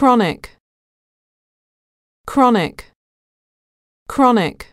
chronic chronic chronic